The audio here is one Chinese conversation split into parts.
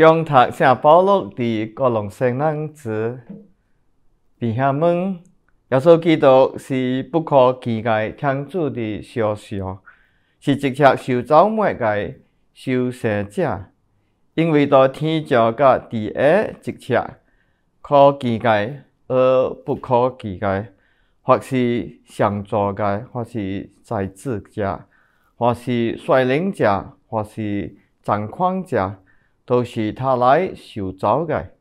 用读性暴露伫各众生人前，弟兄们，耶稣基督是不可知界天主的肖像，是一切受造物界受生者，因为伫天朝甲地下一切可知界而不可知界，或是上助界，或是才智者，或是率领者，或是掌控家。都是他来收造的，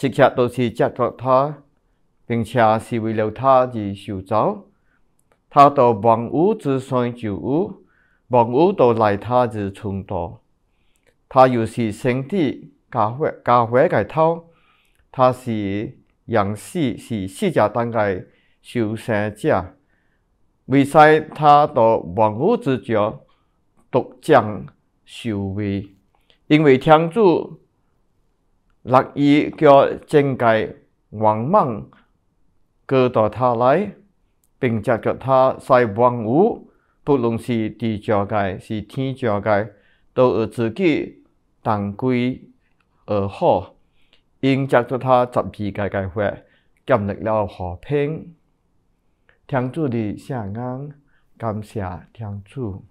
一切都是借着他，并且是为了他而收造。他到万物之先就有，万物都赖他而存在。他又是身体加花加花个头，他是原始是世界当的修行者，为啥他到万物之中独占首位。因为天主乐意叫境界王莽带到他来，并且住他在万物，不论是地界界、是天上界，都与自己同归而好。因抓住他十二届界会建立了和平，天主的圣安，感谢天主。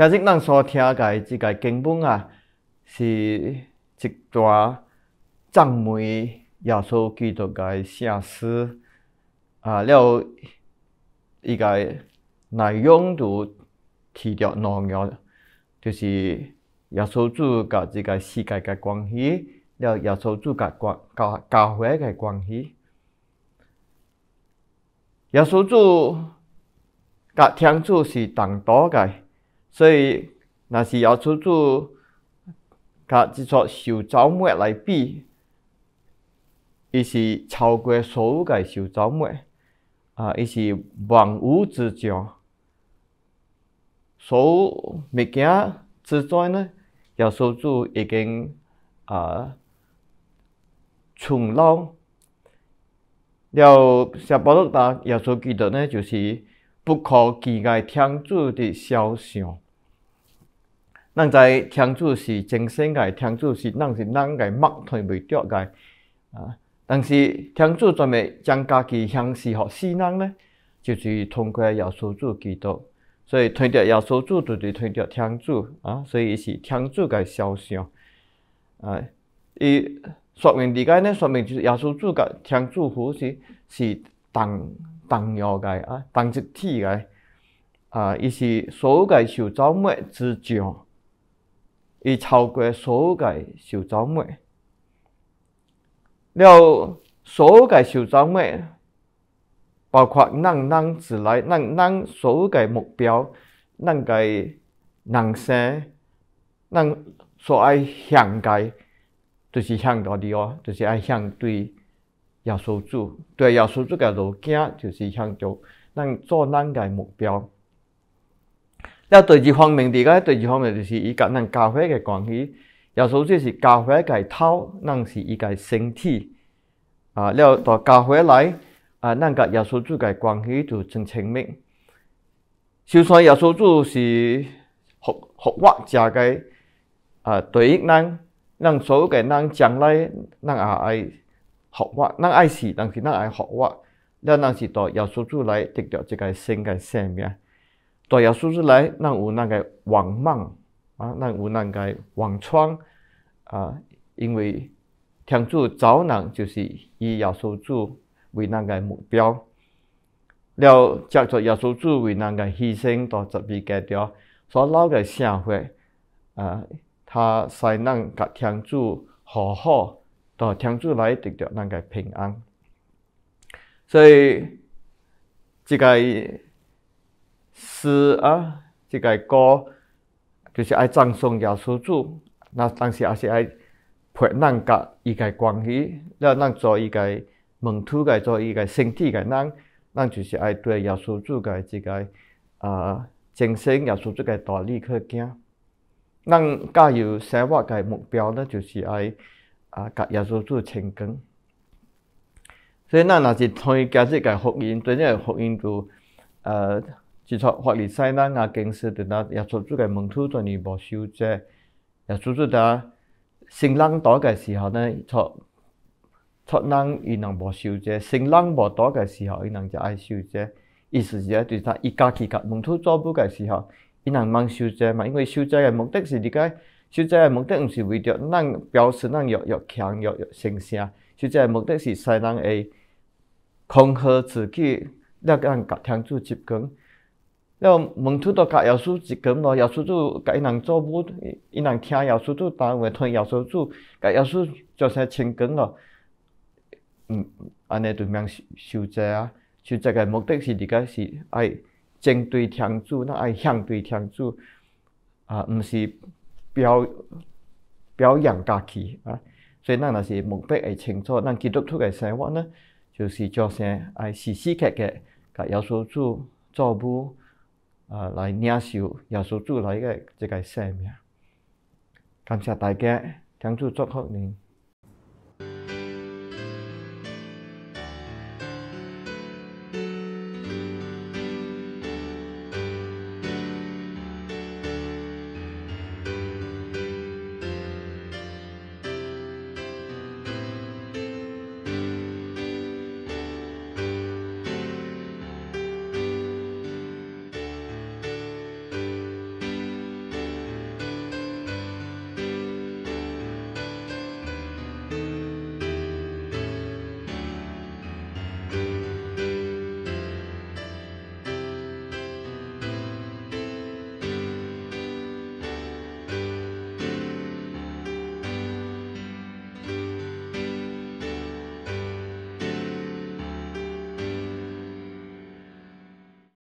其实，咱所听的即个根本啊，是一段赞美耶稣基督个圣诗。啊，了，伊个内容就提到两个，就是耶稣主甲即个世界个关系，了耶稣主甲关教会个关系。耶稣主甲天主是同道个。所以，那是要出主甲即座修道庙来比，伊是超过所有个修道庙，啊，伊是万无之将。所有物件之在呢，耶稣主已经啊存留。了，下巴罗达耶稣基督呢，就是。不可期待天主的肖像。咱在天主是精神界，天主是咱是咱个目看未着个啊。但是天主专门将家己降示予世人呢，就是通过耶稣主基督。所以提着耶稣主，就是提着天主啊。所以是天主个肖像啊。伊说明这个呢，说明就是耶稣主甲天主佛是是同。要个啊，同一体个啊，伊是所有个受早末之长，伊超过所有个受早末。了，所有个受早末包括咱咱自来，咱咱所有个目标，咱个人生，咱所爱向个，就是向到底哦？就是爱向对。耶稣主对耶稣主个路径，就是向着咱做咱个目标。了第二方面，第二个第二方面就是伊甲咱教会个关系。耶稣主是教会个头，咱是伊个身体。啊，了在教会来，啊，咱甲耶稣主个关系就真亲密。首先，耶稣主是活活活家个啊，对咱咱所有个咱将来咱也爱。学我，咱爱死，但是咱爱学我。咱若是在耶稣主来得到一个新的生命，在耶稣主来，咱有那个愿望啊，咱有那个望穿啊。因为天主早人就是以耶稣主为那个目标，了接着耶稣主为那个牺牲，到十字架脱所老嘅社会啊，他使咱甲天主和好。哦，天主来得到咱个平安，所以，这个诗啊，这个歌，就是爱赞颂耶稣主，那当时也是爱陪咱个伊个关系，了咱做伊个门徒个做伊个身体个，咱咱就是爱对耶稣主个这个啊精神、耶稣主个道理去敬，咱加油生活个目标呢，就是爱。啊！甲耶稣主亲近，所以咱若是从耶稣一个福音，对这个福音就呃，一出活利西人啊，经师对那耶稣主的门徒全部无受戒。耶稣主在新人多的时候呢，出出人伊能无受戒；新人无多的时候，伊能就爱受戒。意思是说，对他伊家己甲门徒做不个时候，伊能忘受戒嘛？因为受戒个目的是伫解。修斋嘅目的唔是为着咱表示咱越越强越越神圣，修斋嘅目的是使咱会恭贺自己了，咱甲天主接近。了门口都甲耶稣接近咯，耶稣主甲伊人做母，伊人听耶稣主单位，听耶稣主甲耶稣做些亲近咯。嗯，安尼就免修斋啊！修斋嘅目的是伫解是爱敬对天主，那爱向对天主，啊，毋是。表表扬家己啊，所以咱若是目的会清楚，咱基督徒嘅生活呢，就是做些爱时时刻刻，甲耶稣主造母啊，来领受耶稣主来嘅一个生命。感谢大家，天主祝福恁。